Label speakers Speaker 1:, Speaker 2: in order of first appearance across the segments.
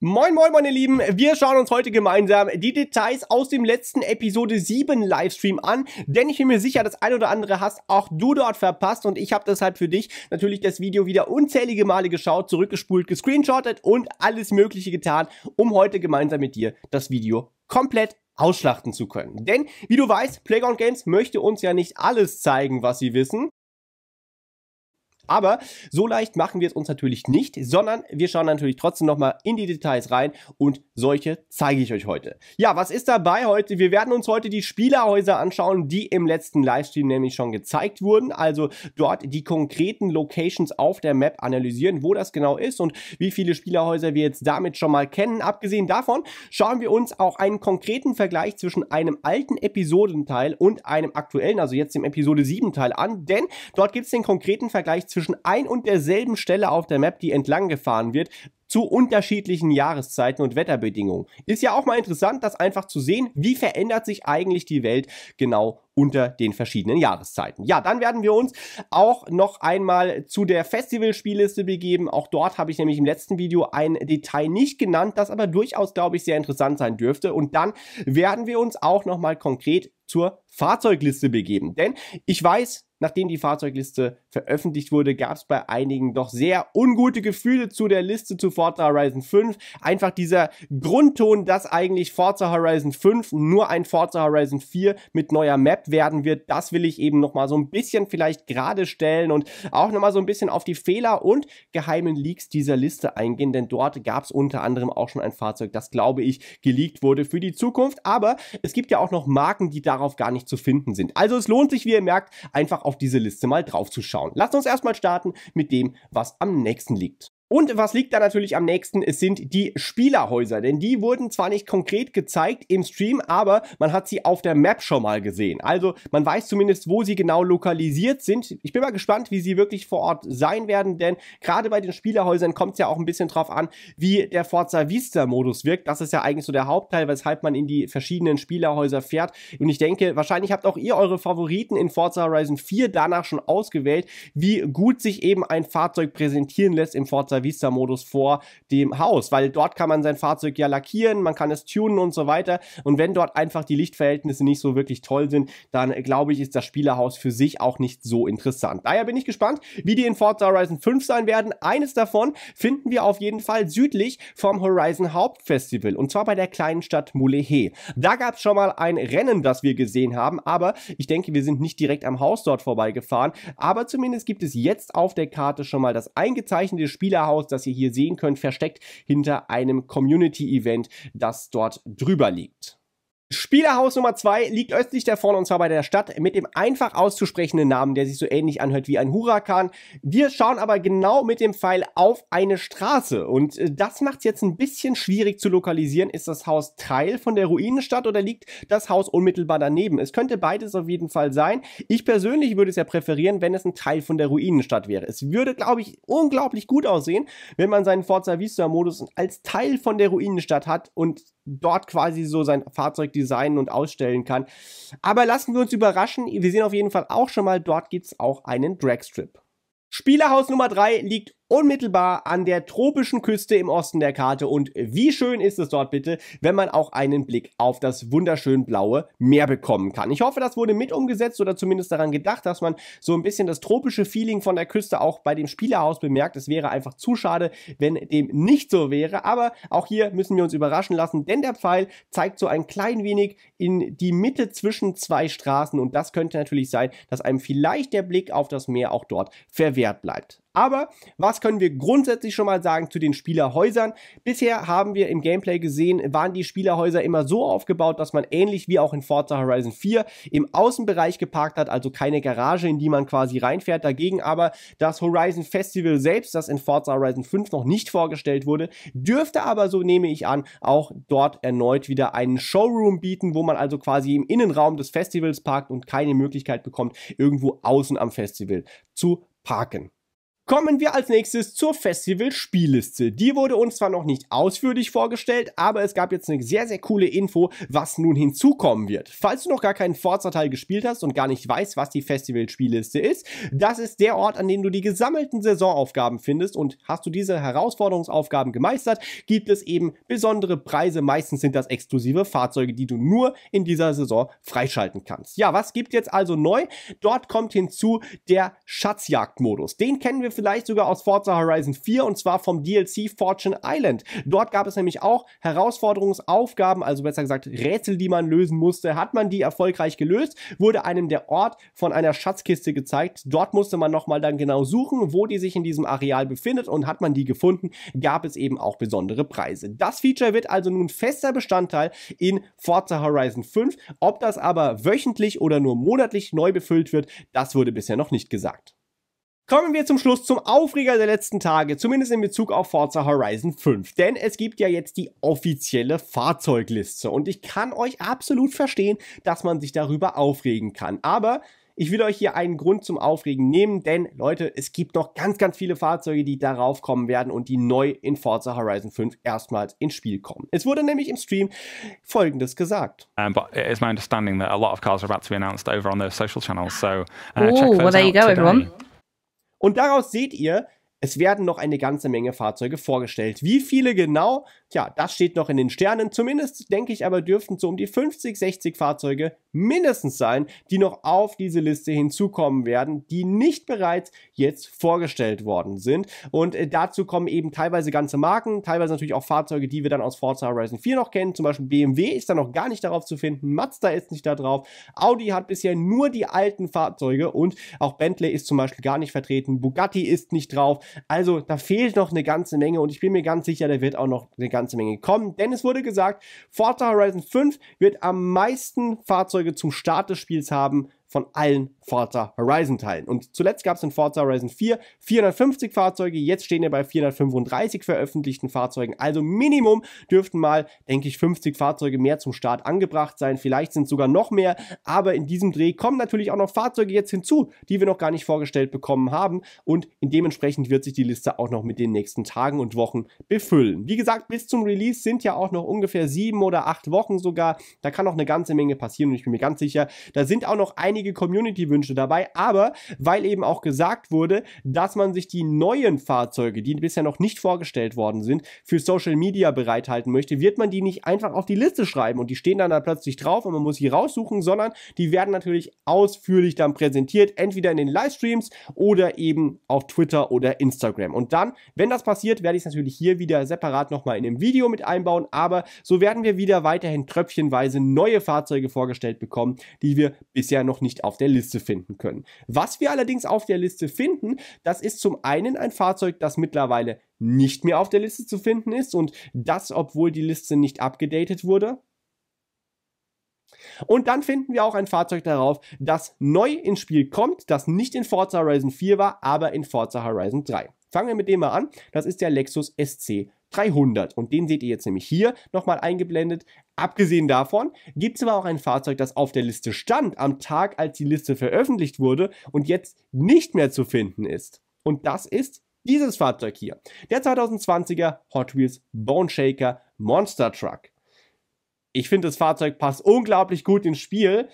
Speaker 1: Moin, moin, meine Lieben. Wir schauen uns heute gemeinsam die Details aus dem letzten Episode 7 Livestream an, denn ich bin mir sicher, das ein oder andere hast auch du dort verpasst und ich habe deshalb für dich natürlich das Video wieder unzählige Male geschaut, zurückgespult, gescreenshottet und alles Mögliche getan, um heute gemeinsam mit dir das Video komplett ausschlachten zu können. Denn, wie du weißt, Playground Games möchte uns ja nicht alles zeigen, was sie wissen, aber so leicht machen wir es uns natürlich nicht, sondern wir schauen natürlich trotzdem nochmal in die Details rein und solche zeige ich euch heute. Ja, was ist dabei heute? Wir werden uns heute die Spielerhäuser anschauen, die im letzten Livestream nämlich schon gezeigt wurden. Also dort die konkreten Locations auf der Map analysieren, wo das genau ist und wie viele Spielerhäuser wir jetzt damit schon mal kennen. Abgesehen davon schauen wir uns auch einen konkreten Vergleich zwischen einem alten Episodenteil und einem aktuellen, also jetzt dem Episode 7 Teil an, denn dort gibt es den konkreten Vergleich zwischen zwischen ein und derselben Stelle auf der Map, die entlang gefahren wird, zu unterschiedlichen Jahreszeiten und Wetterbedingungen. Ist ja auch mal interessant, das einfach zu sehen, wie verändert sich eigentlich die Welt genau unter den verschiedenen Jahreszeiten. Ja, dann werden wir uns auch noch einmal zu der Festivalspielliste begeben. Auch dort habe ich nämlich im letzten Video ein Detail nicht genannt, das aber durchaus, glaube ich, sehr interessant sein dürfte. Und dann werden wir uns auch noch mal konkret zur Fahrzeugliste begeben. Denn ich weiß, Nachdem die Fahrzeugliste veröffentlicht wurde, gab es bei einigen doch sehr ungute Gefühle zu der Liste zu Forza Horizon 5. Einfach dieser Grundton, dass eigentlich Forza Horizon 5 nur ein Forza Horizon 4 mit neuer Map werden wird, das will ich eben nochmal so ein bisschen vielleicht gerade stellen und auch nochmal so ein bisschen auf die Fehler und geheimen Leaks dieser Liste eingehen, denn dort gab es unter anderem auch schon ein Fahrzeug, das glaube ich geleakt wurde für die Zukunft. Aber es gibt ja auch noch Marken, die darauf gar nicht zu finden sind. Also es lohnt sich, wie ihr merkt, einfach auf diese Liste mal draufzuschauen. Lasst uns erstmal starten mit dem, was am nächsten liegt. Und was liegt da natürlich am nächsten? Es sind die Spielerhäuser, denn die wurden zwar nicht konkret gezeigt im Stream, aber man hat sie auf der Map schon mal gesehen. Also man weiß zumindest, wo sie genau lokalisiert sind. Ich bin mal gespannt, wie sie wirklich vor Ort sein werden, denn gerade bei den Spielerhäusern kommt es ja auch ein bisschen drauf an, wie der Forza Vista Modus wirkt. Das ist ja eigentlich so der Hauptteil, weshalb man in die verschiedenen Spielerhäuser fährt. Und ich denke, wahrscheinlich habt auch ihr eure Favoriten in Forza Horizon 4 danach schon ausgewählt, wie gut sich eben ein Fahrzeug präsentieren lässt im Forza Vista-Modus vor dem Haus, weil dort kann man sein Fahrzeug ja lackieren, man kann es tunen und so weiter. Und wenn dort einfach die Lichtverhältnisse nicht so wirklich toll sind, dann äh, glaube ich, ist das Spielerhaus für sich auch nicht so interessant. Daher bin ich gespannt, wie die in Forza Horizon 5 sein werden. Eines davon finden wir auf jeden Fall südlich vom Horizon Hauptfestival und zwar bei der kleinen Stadt Mulehe. Da gab es schon mal ein Rennen, das wir gesehen haben, aber ich denke, wir sind nicht direkt am Haus dort vorbeigefahren. Aber zumindest gibt es jetzt auf der Karte schon mal das eingezeichnete Spielerhaus Lagerhaus, das ihr hier sehen könnt, versteckt hinter einem Community-Event, das dort drüber liegt. Spielerhaus Nummer 2 liegt östlich davon und zwar bei der Stadt mit dem einfach auszusprechenden Namen, der sich so ähnlich anhört wie ein Hurakan. Wir schauen aber genau mit dem Pfeil auf eine Straße und äh, das macht es jetzt ein bisschen schwierig zu lokalisieren. Ist das Haus Teil von der Ruinenstadt oder liegt das Haus unmittelbar daneben? Es könnte beides auf jeden Fall sein. Ich persönlich würde es ja präferieren, wenn es ein Teil von der Ruinenstadt wäre. Es würde, glaube ich, unglaublich gut aussehen, wenn man seinen Forza Vista Modus als Teil von der Ruinenstadt hat und dort quasi so sein Fahrzeug designen und ausstellen kann. Aber lassen wir uns überraschen. Wir sehen auf jeden Fall auch schon mal, dort gibt es auch einen Dragstrip. Spielerhaus Nummer 3 liegt unmittelbar an der tropischen Küste im Osten der Karte. Und wie schön ist es dort bitte, wenn man auch einen Blick auf das wunderschön blaue Meer bekommen kann. Ich hoffe, das wurde mit umgesetzt oder zumindest daran gedacht, dass man so ein bisschen das tropische Feeling von der Küste auch bei dem Spielerhaus bemerkt. Es wäre einfach zu schade, wenn dem nicht so wäre. Aber auch hier müssen wir uns überraschen lassen, denn der Pfeil zeigt so ein klein wenig in die Mitte zwischen zwei Straßen. Und das könnte natürlich sein, dass einem vielleicht der Blick auf das Meer auch dort verwehrt bleibt. Aber was können wir grundsätzlich schon mal sagen zu den Spielerhäusern? Bisher haben wir im Gameplay gesehen, waren die Spielerhäuser immer so aufgebaut, dass man ähnlich wie auch in Forza Horizon 4 im Außenbereich geparkt hat, also keine Garage, in die man quasi reinfährt. Dagegen aber das Horizon Festival selbst, das in Forza Horizon 5 noch nicht vorgestellt wurde, dürfte aber, so nehme ich an, auch dort erneut wieder einen Showroom bieten, wo man also quasi im Innenraum des Festivals parkt und keine Möglichkeit bekommt, irgendwo außen am Festival zu parken. Kommen wir als nächstes zur Festival-Spielliste. Die wurde uns zwar noch nicht ausführlich vorgestellt, aber es gab jetzt eine sehr, sehr coole Info, was nun hinzukommen wird. Falls du noch gar keinen Forza-Teil gespielt hast und gar nicht weißt, was die Festival-Spielliste ist, das ist der Ort, an dem du die gesammelten Saisonaufgaben findest und hast du diese Herausforderungsaufgaben gemeistert, gibt es eben besondere Preise. Meistens sind das exklusive Fahrzeuge, die du nur in dieser Saison freischalten kannst. Ja, was gibt jetzt also neu? Dort kommt hinzu der Schatzjagdmodus. Den kennen wir vielleicht sogar aus Forza Horizon 4 und zwar vom DLC Fortune Island. Dort gab es nämlich auch Herausforderungsaufgaben, also besser gesagt Rätsel, die man lösen musste. Hat man die erfolgreich gelöst, wurde einem der Ort von einer Schatzkiste gezeigt. Dort musste man nochmal dann genau suchen, wo die sich in diesem Areal befindet und hat man die gefunden, gab es eben auch besondere Preise. Das Feature wird also nun fester Bestandteil in Forza Horizon 5. Ob das aber wöchentlich oder nur monatlich neu befüllt wird, das wurde bisher noch nicht gesagt. Kommen wir zum Schluss zum Aufreger der letzten Tage, zumindest in Bezug auf Forza Horizon 5. Denn es gibt ja jetzt die offizielle Fahrzeugliste und ich kann euch absolut verstehen, dass man sich darüber aufregen kann. Aber ich will euch hier einen Grund zum Aufregen nehmen, denn Leute, es gibt noch ganz, ganz viele Fahrzeuge, die darauf kommen werden und die neu in Forza Horizon 5 erstmals ins Spiel kommen. Es wurde nämlich im Stream Folgendes gesagt. Um, but it is my understanding that a lot of cars are about to be announced over on their social channels, so uh, Ooh, check those well, there you go, today. everyone. Und daraus seht ihr, es werden noch eine ganze Menge Fahrzeuge vorgestellt. Wie viele genau? Tja, das steht noch in den Sternen. Zumindest denke ich aber dürften so um die 50, 60 Fahrzeuge mindestens sein, die noch auf diese Liste hinzukommen werden, die nicht bereits jetzt vorgestellt worden sind. Und äh, dazu kommen eben teilweise ganze Marken, teilweise natürlich auch Fahrzeuge, die wir dann aus Forza Horizon 4 noch kennen. Zum Beispiel BMW ist da noch gar nicht darauf zu finden, Mazda ist nicht da drauf, Audi hat bisher nur die alten Fahrzeuge und auch Bentley ist zum Beispiel gar nicht vertreten, Bugatti ist nicht drauf. Also da fehlt noch eine ganze Menge und ich bin mir ganz sicher, da wird auch noch eine ganze Menge kommen. Denn es wurde gesagt, Forza Horizon 5 wird am meisten Fahrzeuge zum Start des Spiels haben von allen Forza Horizon Teilen. Und zuletzt gab es in Forza Horizon 4 450 Fahrzeuge, jetzt stehen wir bei 435 veröffentlichten Fahrzeugen. Also Minimum dürften mal, denke ich, 50 Fahrzeuge mehr zum Start angebracht sein. Vielleicht sind es sogar noch mehr, aber in diesem Dreh kommen natürlich auch noch Fahrzeuge jetzt hinzu, die wir noch gar nicht vorgestellt bekommen haben. Und dementsprechend wird sich die Liste auch noch mit den nächsten Tagen und Wochen befüllen. Wie gesagt, bis zum Release sind ja auch noch ungefähr sieben oder acht Wochen sogar. Da kann noch eine ganze Menge passieren und ich bin mir ganz sicher, da sind auch noch einige Community-Wünsche Wünsche dabei, aber weil eben auch gesagt wurde, dass man sich die neuen Fahrzeuge, die bisher noch nicht vorgestellt worden sind, für Social Media bereithalten möchte, wird man die nicht einfach auf die Liste schreiben und die stehen dann da plötzlich drauf und man muss sie raussuchen, sondern die werden natürlich ausführlich dann präsentiert, entweder in den Livestreams oder eben auf Twitter oder Instagram. Und dann, wenn das passiert, werde ich es natürlich hier wieder separat nochmal in dem Video mit einbauen, aber so werden wir wieder weiterhin tröpfchenweise neue Fahrzeuge vorgestellt bekommen, die wir bisher noch nicht auf der Liste finden können. Was wir allerdings auf der Liste finden, das ist zum einen ein Fahrzeug, das mittlerweile nicht mehr auf der Liste zu finden ist und das, obwohl die Liste nicht abgedatet wurde. Und dann finden wir auch ein Fahrzeug darauf, das neu ins Spiel kommt, das nicht in Forza Horizon 4 war, aber in Forza Horizon 3. Fangen wir mit dem mal an. Das ist der Lexus SC 300. Und den seht ihr jetzt nämlich hier nochmal eingeblendet. Abgesehen davon gibt es aber auch ein Fahrzeug, das auf der Liste stand am Tag, als die Liste veröffentlicht wurde und jetzt nicht mehr zu finden ist. Und das ist dieses Fahrzeug hier. Der 2020er Hot Wheels Bone Shaker Monster Truck. Ich finde, das Fahrzeug passt unglaublich gut ins Spiel,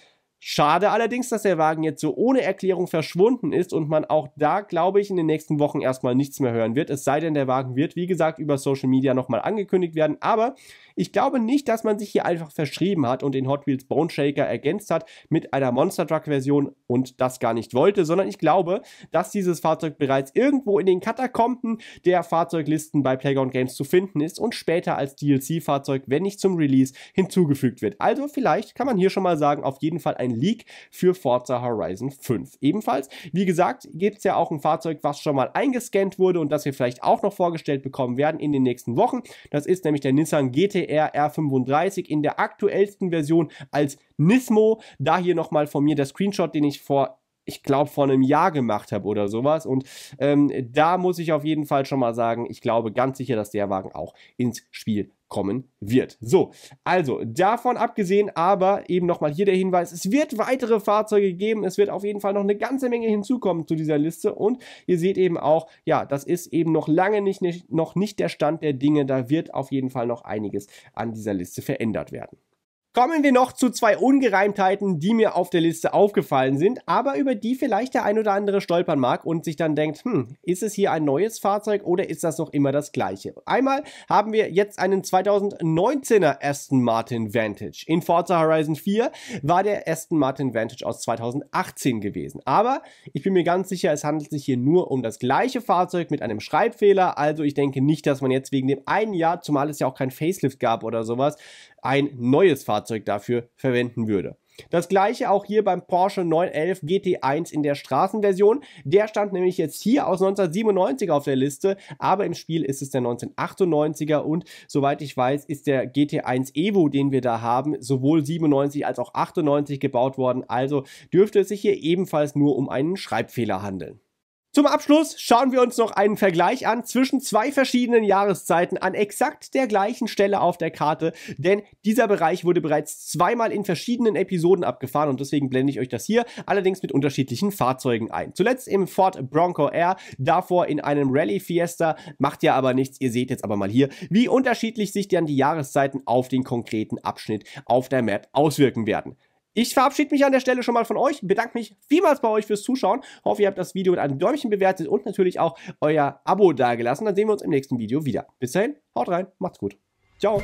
Speaker 1: Schade allerdings, dass der Wagen jetzt so ohne Erklärung verschwunden ist und man auch da, glaube ich, in den nächsten Wochen erstmal nichts mehr hören wird. Es sei denn, der Wagen wird, wie gesagt, über Social Media nochmal angekündigt werden. Aber ich glaube nicht, dass man sich hier einfach verschrieben hat und den Hot Wheels Bone Shaker ergänzt hat mit einer Monster Truck Version und das gar nicht wollte, sondern ich glaube, dass dieses Fahrzeug bereits irgendwo in den Katakomben der Fahrzeuglisten bei Playground Games zu finden ist und später als DLC-Fahrzeug, wenn nicht zum Release, hinzugefügt wird. Also vielleicht kann man hier schon mal sagen, auf jeden Fall ein Leak für Forza Horizon 5. Ebenfalls, wie gesagt, gibt es ja auch ein Fahrzeug, was schon mal eingescannt wurde und das wir vielleicht auch noch vorgestellt bekommen werden in den nächsten Wochen. Das ist nämlich der Nissan GTR R35 in der aktuellsten Version als Nismo. Da hier nochmal von mir der Screenshot, den ich vor ich glaube, vor einem Jahr gemacht habe oder sowas. Und ähm, da muss ich auf jeden Fall schon mal sagen, ich glaube ganz sicher, dass der Wagen auch ins Spiel kommen wird. So, also davon abgesehen, aber eben nochmal hier der Hinweis, es wird weitere Fahrzeuge geben, es wird auf jeden Fall noch eine ganze Menge hinzukommen zu dieser Liste und ihr seht eben auch, ja, das ist eben noch lange nicht, nicht noch nicht der Stand der Dinge, da wird auf jeden Fall noch einiges an dieser Liste verändert werden. Kommen wir noch zu zwei Ungereimtheiten, die mir auf der Liste aufgefallen sind, aber über die vielleicht der ein oder andere stolpern mag und sich dann denkt, hm, ist es hier ein neues Fahrzeug oder ist das noch immer das gleiche? Einmal haben wir jetzt einen 2019er Aston Martin Vantage. In Forza Horizon 4 war der Aston Martin Vantage aus 2018 gewesen, aber ich bin mir ganz sicher, es handelt sich hier nur um das gleiche Fahrzeug mit einem Schreibfehler, also ich denke nicht, dass man jetzt wegen dem einen Jahr, zumal es ja auch kein Facelift gab oder sowas, ein neues Fahrzeug dafür verwenden würde. Das gleiche auch hier beim Porsche 911 GT1 in der Straßenversion. Der stand nämlich jetzt hier aus 1997 auf der Liste, aber im Spiel ist es der 1998er und soweit ich weiß, ist der GT1 Evo, den wir da haben, sowohl 97 als auch 98 gebaut worden. Also dürfte es sich hier ebenfalls nur um einen Schreibfehler handeln. Zum Abschluss schauen wir uns noch einen Vergleich an zwischen zwei verschiedenen Jahreszeiten an exakt der gleichen Stelle auf der Karte, denn dieser Bereich wurde bereits zweimal in verschiedenen Episoden abgefahren und deswegen blende ich euch das hier allerdings mit unterschiedlichen Fahrzeugen ein. Zuletzt im Ford Bronco Air, davor in einem Rally Fiesta, macht ja aber nichts, ihr seht jetzt aber mal hier, wie unterschiedlich sich dann die Jahreszeiten auf den konkreten Abschnitt auf der Map auswirken werden. Ich verabschiede mich an der Stelle schon mal von euch, bedanke mich vielmals bei euch fürs Zuschauen, hoffe ihr habt das Video mit einem Däumchen bewertet und natürlich auch euer Abo dagelassen. Dann sehen wir uns im nächsten Video wieder. Bis dahin, haut rein, macht's gut. Ciao.